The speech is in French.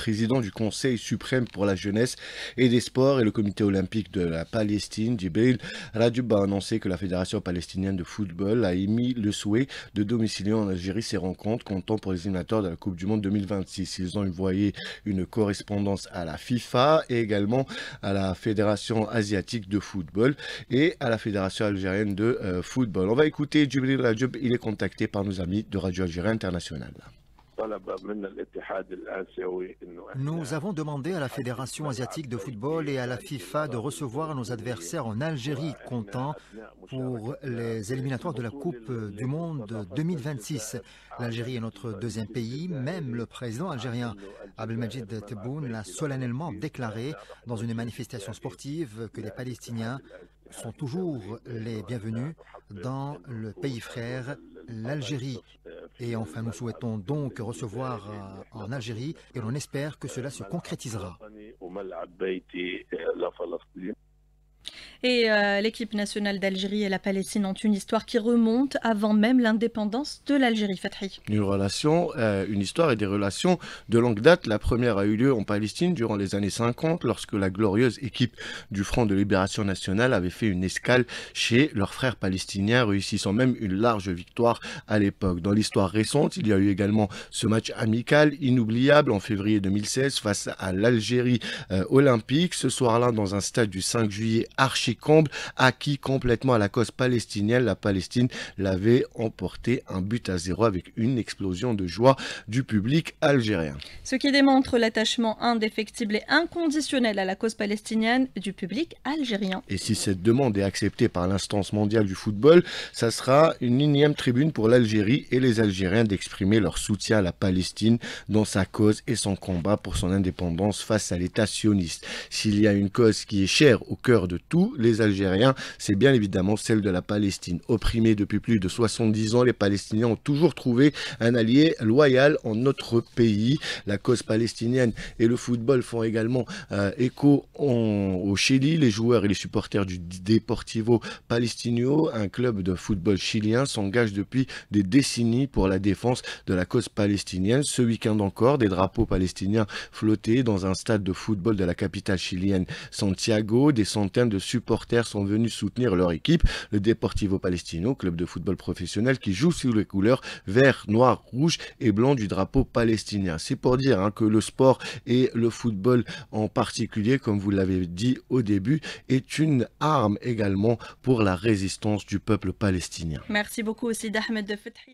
président du Conseil suprême pour la jeunesse et des sports et le comité olympique de la Palestine, Jibril Rajoub a annoncé que la Fédération palestinienne de football a émis le souhait de domicilier en Algérie ses rencontres comptant pour les éliminatoires de la Coupe du Monde 2026. Ils ont envoyé une correspondance à la FIFA et également à la Fédération asiatique de football et à la Fédération algérienne de euh, football. On va écouter Jibril Rajoub, il est contacté par nos amis de Radio Algérie Internationale. Nous avons demandé à la Fédération asiatique de football et à la FIFA de recevoir nos adversaires en Algérie, comptant pour les éliminatoires de la Coupe du Monde 2026. L'Algérie est notre deuxième pays, même le président algérien Abdelmajid Tebboune l'a solennellement déclaré dans une manifestation sportive que les Palestiniens sont toujours les bienvenus dans le pays frère, l'Algérie. Et enfin, nous souhaitons donc recevoir euh, en Algérie et l'on espère que cela se concrétisera. Et euh, l'équipe nationale d'Algérie et la Palestine ont une histoire qui remonte avant même l'indépendance de l'Algérie, Fatri. Une relation, euh, une histoire et des relations de longue date. La première a eu lieu en Palestine durant les années 50, lorsque la glorieuse équipe du Front de Libération Nationale avait fait une escale chez leurs frères palestiniens, réussissant même une large victoire à l'époque. Dans l'histoire récente, il y a eu également ce match amical inoubliable en février 2016 face à l'Algérie euh, olympique. Ce soir-là, dans un stade du 5 juillet archi comble, acquis complètement à la cause palestinienne. La Palestine l'avait emporté un but à zéro avec une explosion de joie du public algérien. Ce qui démontre l'attachement indéfectible et inconditionnel à la cause palestinienne du public algérien. Et si cette demande est acceptée par l'instance mondiale du football, ça sera une énième tribune pour l'Algérie et les Algériens d'exprimer leur soutien à la Palestine dans sa cause et son combat pour son indépendance face à l'État sioniste. S'il y a une cause qui est chère au cœur de tous les Algériens, c'est bien évidemment celle de la Palestine. Opprimée depuis plus de 70 ans, les Palestiniens ont toujours trouvé un allié loyal en notre pays. La cause palestinienne et le football font également euh, écho au Chili. Les joueurs et les supporters du Deportivo Palestino, un club de football chilien, s'engagent depuis des décennies pour la défense de la cause palestinienne. Ce week-end encore, des drapeaux palestiniens flottaient dans un stade de football de la capitale chilienne Santiago. Des centaines de supporters sont venus soutenir leur équipe, le Deportivo Palestino, club de football professionnel qui joue sous les couleurs vert, noir, rouge et blanc du drapeau palestinien. C'est pour dire hein, que le sport et le football en particulier, comme vous l'avez dit au début, est une arme également pour la résistance du peuple palestinien. Merci beaucoup aussi d'Ahmed de